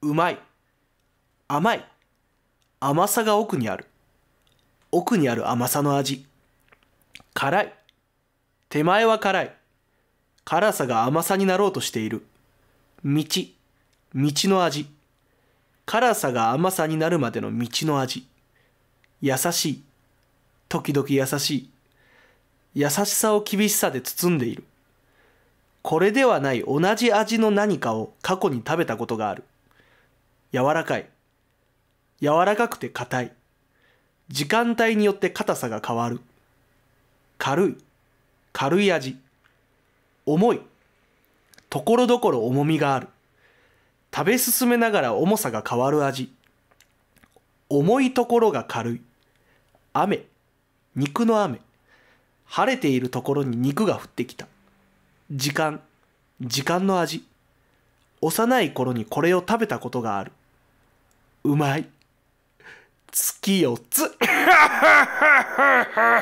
うまい甘い甘さが奥にある奥にある甘さの味辛い手前は辛い辛さが甘さになろうとしている道道の味辛さが甘さになるまでの道の味優しい時々優しい優しさを厳しさで包んでいるこれではない同じ味の何かを過去に食べたことがある柔らかい。柔らかくて硬い。時間帯によって硬さが変わる。軽い。軽い味。重い。ところどころ重みがある。食べ進めながら重さが変わる味。重いところが軽い。雨。肉の雨。晴れているところに肉が降ってきた。時間。時間の味。幼い頃にこれを食べたことがある。うまい月4つ